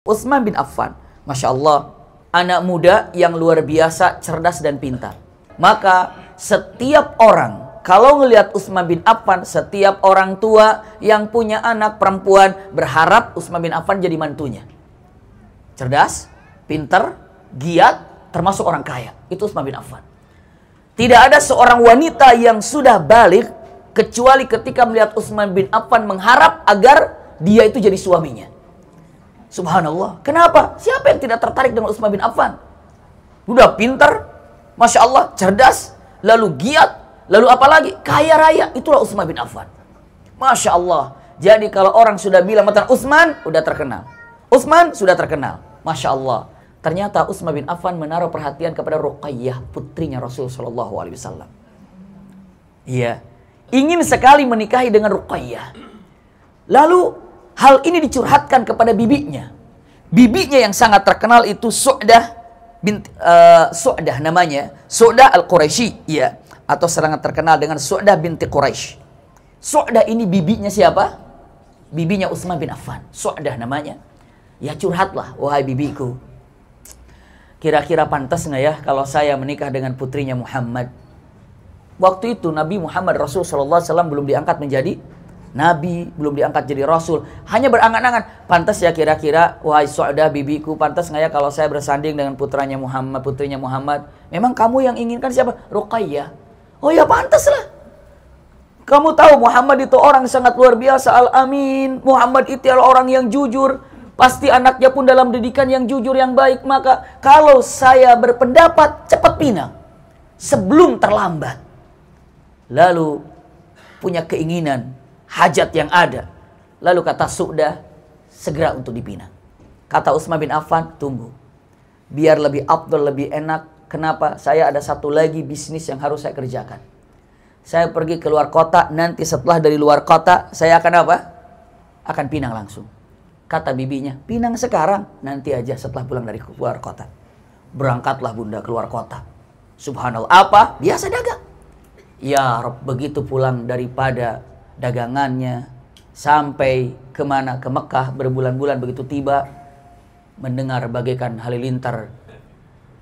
Utsman bin Affan, Masya Allah, anak muda yang luar biasa, cerdas dan pintar. Maka setiap orang, kalau ngelihat Utsman bin Affan, setiap orang tua yang punya anak perempuan berharap Utsman bin Affan jadi mantunya. Cerdas, pintar, giat, termasuk orang kaya. Itu Utsman bin Affan. Tidak ada seorang wanita yang sudah balik kecuali ketika melihat Utsman bin Affan mengharap agar dia itu jadi suaminya. Subhanallah. Kenapa? Siapa yang tidak tertarik dengan Utsman bin Affan? Udah pintar, Masya Allah, cerdas, lalu giat, lalu apa lagi? Kaya raya. Itulah Utsman bin Affan. Masya Allah. Jadi kalau orang sudah bilang tentang Utsman, udah terkenal. Utsman sudah terkenal. Masya Allah. Ternyata Utsman bin Affan menaruh perhatian kepada Ruqayyah, putrinya Rasul Shallallahu Alaihi Wasallam. Iya, ingin sekali menikahi dengan Ruqayyah. Lalu Hal ini dicurhatkan kepada bibinya. Bibinya yang sangat terkenal itu Su'dah bint uh, Su'dah namanya, Su'dah Al-Quraisy, ya, atau sangat terkenal dengan Su'dah binti Quraisy. Su'dah ini bibinya siapa? Bibinya Utsman bin Affan. Su'dah namanya. Ya curhatlah, wahai bibiku. Kira-kira pantas nggak ya kalau saya menikah dengan putrinya Muhammad? Waktu itu Nabi Muhammad Rasulullah Shallallahu Alaihi Wasallam belum diangkat menjadi nabi, belum diangkat jadi rasul. Hanya berangan-angan. Pantas ya kira-kira, wahai Saudah bibiku, pantas nggak ya kalau saya bersanding dengan putranya Muhammad, putrinya Muhammad. Memang kamu yang inginkan siapa? Ruqayyah. Oh ya pantas lah. Kamu tahu Muhammad itu orang sangat luar biasa, Al-Amin. Muhammad itu adalah orang yang jujur. Pasti anaknya pun dalam didikan yang jujur, yang baik. Maka kalau saya berpendapat, cepat pina, Sebelum terlambat. Lalu punya keinginan hajat yang ada. Lalu kata Su'dah, segera untuk dibina. Kata Utsman bin Affan, tunggu. Biar lebih abdul, lebih enak. Kenapa? Saya ada satu lagi bisnis yang harus saya kerjakan. Saya pergi ke luar kota, nanti setelah dari luar kota, saya akan apa? Akan pinang langsung. Kata bibinya, pinang sekarang, nanti aja setelah pulang dari luar kota. Berangkatlah bunda keluar kota. Subhanallah, apa? Biasa dagang. Ya begitu pulang daripada dagangannya sampai kemana ke Mekah berbulan-bulan begitu tiba mendengar bagaikan halilintar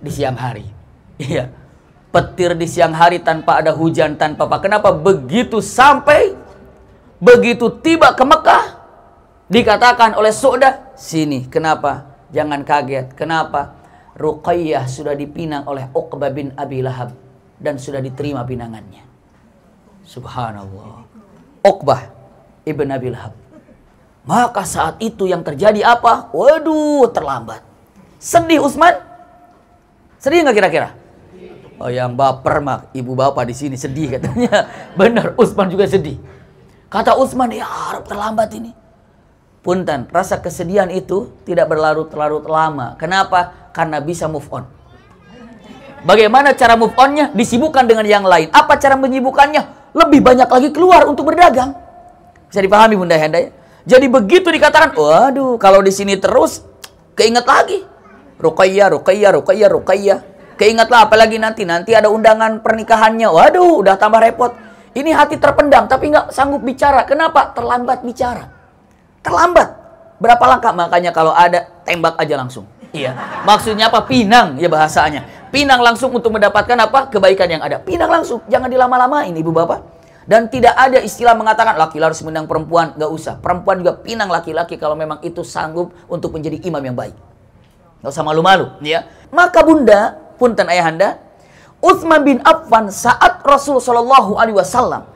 di siang hari. Iya. Petir di siang hari tanpa ada hujan, tanpa apa. Kenapa begitu sampai begitu tiba ke Mekah dikatakan oleh Su'dah sini. Kenapa? Jangan kaget. Kenapa? Ruqayyah sudah dipinang oleh Uqbah bin Abi Lahab dan sudah diterima pinangannya. Subhanallah. Uqbah ibn Abi Lahab. Maka saat itu yang terjadi apa? Waduh, terlambat. Sedih Usman. Sedih nggak kira-kira? Oh, yang baper mak, ibu bapak di sini sedih katanya. Benar, Usman juga sedih. Kata Usman ya harap terlambat ini. Punten, rasa kesedihan itu tidak berlarut-larut lama. Kenapa? Karena bisa move on. Bagaimana cara move onnya? Disibukkan dengan yang lain. Apa cara menyibukkannya? lebih banyak lagi keluar untuk berdagang. Bisa dipahami Bunda Henda ya? Jadi begitu dikatakan, waduh kalau di sini terus keinget lagi. Rukaya, rukaya, rukaya, rukaya. Keingatlah apalagi nanti, nanti ada undangan pernikahannya. Waduh, udah tambah repot. Ini hati terpendam tapi nggak sanggup bicara. Kenapa? Terlambat bicara. Terlambat. Berapa langkah? Makanya kalau ada, tembak aja langsung. Iya, maksudnya apa? Pinang ya bahasanya. Pinang langsung untuk mendapatkan apa? Kebaikan yang ada. Pinang langsung, jangan dilama-lamain ibu bapak. Dan tidak ada istilah mengatakan laki laki harus menang perempuan, gak usah. Perempuan juga pinang laki-laki kalau memang itu sanggup untuk menjadi imam yang baik. Gak usah malu-malu, ya. Maka bunda, punten ayahanda, Uthman bin Affan saat Rasul Shallallahu Alaihi Wasallam,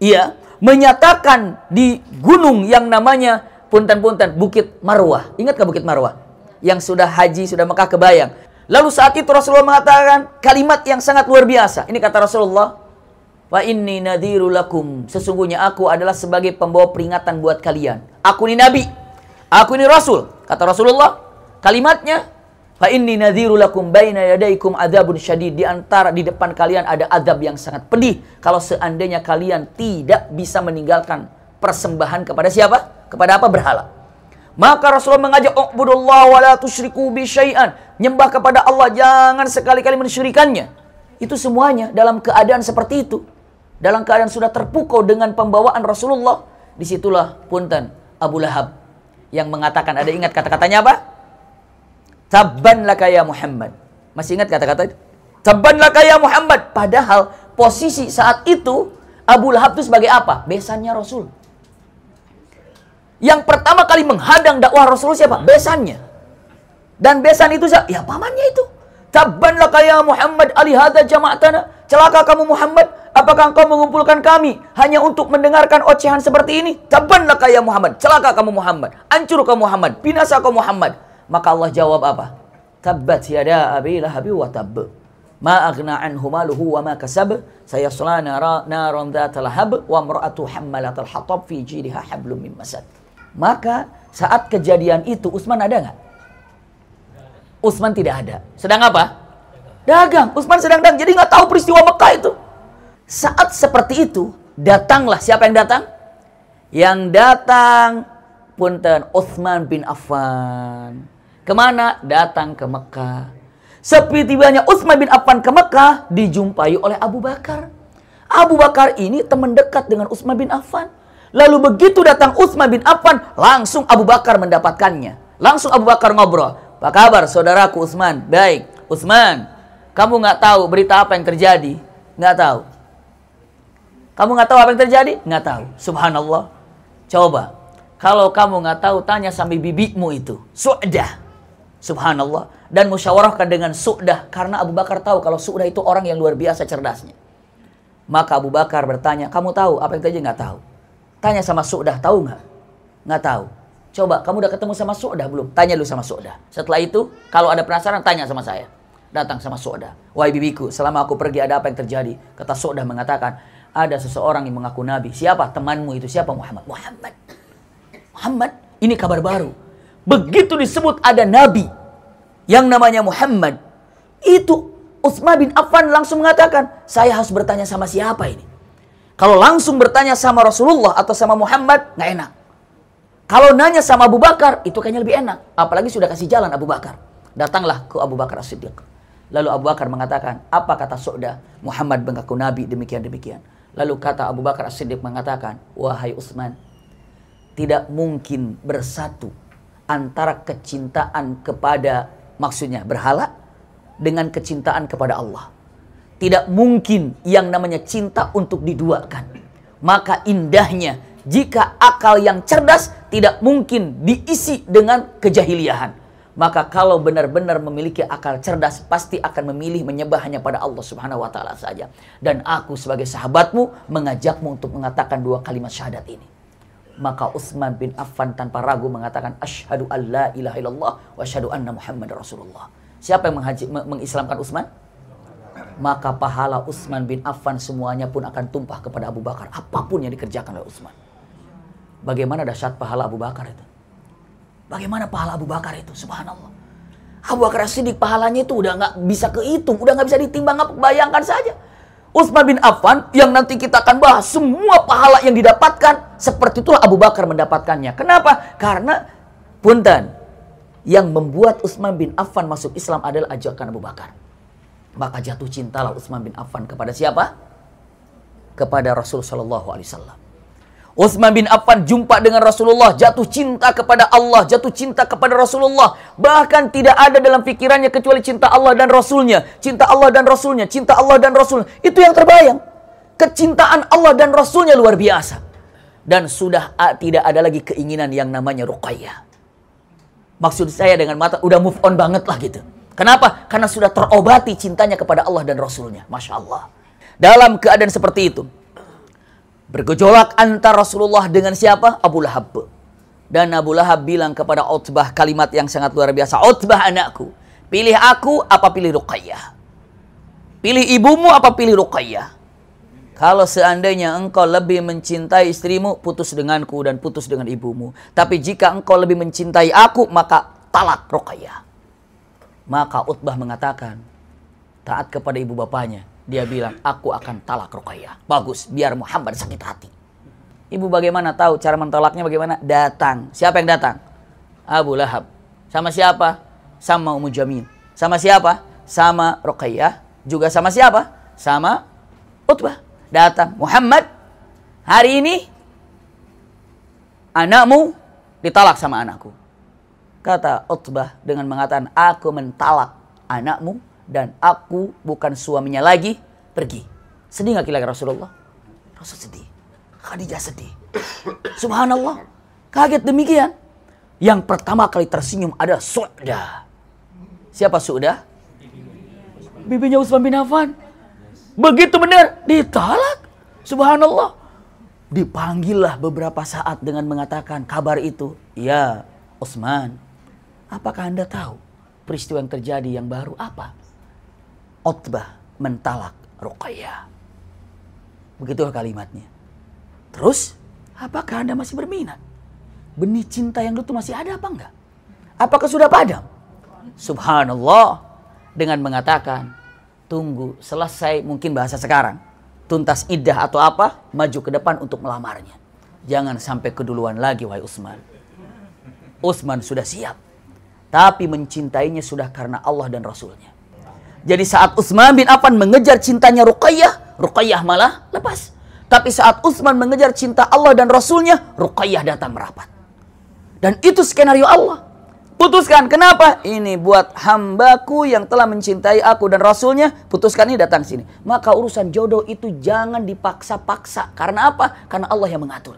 ya, menyatakan di gunung yang namanya punten-punten Bukit Marwah. Ingatkah Bukit Marwah? yang sudah haji, sudah Mekah kebayang. Lalu saat itu Rasulullah mengatakan kalimat yang sangat luar biasa. Ini kata Rasulullah, "Wa inni nadhiru lakum." Sesungguhnya aku adalah sebagai pembawa peringatan buat kalian. Aku ini nabi. Aku ini rasul. Kata Rasulullah, kalimatnya, "Fa inni nadhiru lakum baina yadaikum adzabun syadid." Di antara di depan kalian ada adab yang sangat pedih kalau seandainya kalian tidak bisa meninggalkan persembahan kepada siapa? Kepada apa berhala. Maka Rasulullah mengajak ubudullah wa la tusyriku bi syai'an. Nyembah kepada Allah jangan sekali-kali mensyirikannya. Itu semuanya dalam keadaan seperti itu. Dalam keadaan sudah terpukau dengan pembawaan Rasulullah, disitulah punten Abu Lahab yang mengatakan ada ingat kata-katanya apa? Tabban laka ya Muhammad. Masih ingat kata-kata itu? Tabban laka ya Muhammad. Padahal posisi saat itu Abu Lahab itu sebagai apa? Besannya Rasul. Yang pertama kali menghadang dakwah Rasulullah siapa? Besannya. Dan besan itu siapa? Ya pamannya itu. Tabbanlah kaya Muhammad ali hadza jama'atana. Celaka kamu Muhammad, apakah engkau mengumpulkan kami hanya untuk mendengarkan ocehan seperti ini? Tabbanlah kaya Muhammad, celaka kamu Muhammad, Ancur kamu Muhammad, binasa kamu Muhammad. Maka Allah jawab apa? Tabbat siada abi lahabi wa tabbe. Ma aghna anhu maluhu wa ma kasab. Sayasla naran dhatal hab wa muratu hammalatal hatab fi jiriha hablum min masad. Maka saat kejadian itu Usman ada nggak? Usman tidak ada. Sedang apa? Dagang. Usman sedang dagang. Jadi nggak tahu peristiwa Mekah itu. Saat seperti itu datanglah siapa yang datang? Yang datang punten Utsman bin Affan. Kemana? Datang ke Mekah. Sepi tibanya Utsman bin Affan ke Mekah dijumpai oleh Abu Bakar. Abu Bakar ini teman dekat dengan Utsman bin Affan. Lalu begitu datang Uthman bin Affan, langsung Abu Bakar mendapatkannya. Langsung Abu Bakar ngobrol. Apa kabar saudaraku Uthman? Baik. Uthman, kamu nggak tahu berita apa yang terjadi? Nggak tahu. Kamu nggak tahu apa yang terjadi? Nggak tahu. Subhanallah. Coba. Kalau kamu nggak tahu, tanya sambil bibikmu itu. Su'dah. Subhanallah. Dan musyawarahkan dengan su'dah. Karena Abu Bakar tahu kalau su'dah itu orang yang luar biasa cerdasnya. Maka Abu Bakar bertanya, kamu tahu apa yang terjadi? Nggak tahu. Tanya sama Su'dah, tahu nggak? Nggak tahu. Coba, kamu udah ketemu sama Su'dah belum? Tanya lu sama Su'dah. Setelah itu, kalau ada penasaran, tanya sama saya. Datang sama Su'dah. Wahai bibiku, selama aku pergi ada apa yang terjadi? Kata Su'dah mengatakan, ada seseorang yang mengaku Nabi. Siapa temanmu itu? Siapa Muhammad? Muhammad. Muhammad, ini kabar baru. Begitu disebut ada Nabi yang namanya Muhammad, itu Utsman bin Affan langsung mengatakan, saya harus bertanya sama siapa ini? Kalau langsung bertanya sama Rasulullah atau sama Muhammad, nggak enak. Kalau nanya sama Abu Bakar, itu kayaknya lebih enak. Apalagi sudah kasih jalan Abu Bakar. Datanglah ke Abu Bakar As-Siddiq. Lalu Abu Bakar mengatakan, apa kata Su'da? Muhammad mengaku Nabi demikian-demikian. Lalu kata Abu Bakar as mengatakan, Wahai Utsman, tidak mungkin bersatu antara kecintaan kepada, maksudnya berhala, dengan kecintaan kepada Allah. Tidak mungkin yang namanya cinta untuk diduakan. Maka indahnya jika akal yang cerdas tidak mungkin diisi dengan kejahiliahan. Maka kalau benar-benar memiliki akal cerdas pasti akan memilih menyembah hanya pada Allah Subhanahu wa taala saja. Dan aku sebagai sahabatmu mengajakmu untuk mengatakan dua kalimat syahadat ini. Maka Utsman bin Affan tanpa ragu mengatakan asyhadu alla ilaha illallah wa asyhadu anna Muhammad Rasulullah. Siapa yang mengislamkan Utsman? maka pahala Utsman bin Affan semuanya pun akan tumpah kepada Abu Bakar apapun yang dikerjakan oleh Utsman. Bagaimana dahsyat pahala Abu Bakar itu? Bagaimana pahala Abu Bakar itu? Subhanallah. Abu Bakar Siddiq pahalanya itu udah nggak bisa kehitung, udah nggak bisa ditimbang, nggak bayangkan saja. Utsman bin Affan yang nanti kita akan bahas semua pahala yang didapatkan seperti itulah Abu Bakar mendapatkannya. Kenapa? Karena punten yang membuat Utsman bin Affan masuk Islam adalah ajakan Abu Bakar. Maka jatuh cintalah Utsman bin Affan kepada siapa? Kepada Rasul Shallallahu Alaihi Wasallam. Utsman bin Affan jumpa dengan Rasulullah, jatuh cinta kepada Allah, jatuh cinta kepada Rasulullah. Bahkan tidak ada dalam pikirannya kecuali cinta Allah dan Rasulnya. Cinta Allah dan Rasulnya, cinta Allah dan Rasul. Itu yang terbayang. Kecintaan Allah dan Rasulnya luar biasa. Dan sudah tidak ada lagi keinginan yang namanya Ruqayyah. Maksud saya dengan mata udah move on banget lah gitu. Kenapa? Karena sudah terobati cintanya kepada Allah dan Rasulnya. Masya Allah. Dalam keadaan seperti itu, bergejolak antara Rasulullah dengan siapa? Abu Lahab. Dan Abu Lahab bilang kepada Utbah kalimat yang sangat luar biasa. Utbah anakku, pilih aku apa pilih Ruqayyah? Pilih ibumu apa pilih Ruqayyah? Kalau seandainya engkau lebih mencintai istrimu, putus denganku dan putus dengan ibumu. Tapi jika engkau lebih mencintai aku, maka talak Ruqayyah. Maka Utbah mengatakan, taat kepada ibu bapaknya. Dia bilang, aku akan talak Ruqayyah. Bagus, biar Muhammad sakit hati. Ibu bagaimana tahu cara mentolaknya bagaimana? Datang. Siapa yang datang? Abu Lahab. Sama siapa? Sama Ummu Jamil. Sama siapa? Sama Ruqayyah. Juga sama siapa? Sama Utbah. Datang. Muhammad, hari ini anakmu ditalak sama anakku. Kata Utbah dengan mengatakan, aku mentalak anakmu dan aku bukan suaminya lagi, pergi. Sedih nggak kira Rasulullah? Rasul sedih. Khadijah sedih. Subhanallah. Kaget demikian. Yang pertama kali tersenyum ada Suda Siapa Suda Bibinya Utsman bin Affan. Begitu benar ditalak. Subhanallah. Dipanggillah beberapa saat dengan mengatakan kabar itu. Ya Utsman, Apakah Anda tahu peristiwa yang terjadi yang baru apa? Otbah mentalak Ruqayyah. Begitulah kalimatnya. Terus, apakah Anda masih berminat? Benih cinta yang itu masih ada apa enggak? Apakah sudah padam? Subhanallah. Dengan mengatakan, tunggu selesai mungkin bahasa sekarang. Tuntas iddah atau apa, maju ke depan untuk melamarnya. Jangan sampai keduluan lagi, wahai Usman. Usman sudah siap tapi mencintainya sudah karena Allah dan Rasulnya. Jadi saat Utsman bin Affan mengejar cintanya Ruqayyah, Ruqayyah malah lepas. Tapi saat Utsman mengejar cinta Allah dan Rasulnya, Ruqayyah datang merapat. Dan itu skenario Allah. Putuskan, kenapa? Ini buat hambaku yang telah mencintai aku dan Rasulnya, putuskan ini datang sini. Maka urusan jodoh itu jangan dipaksa-paksa. Karena apa? Karena Allah yang mengatur.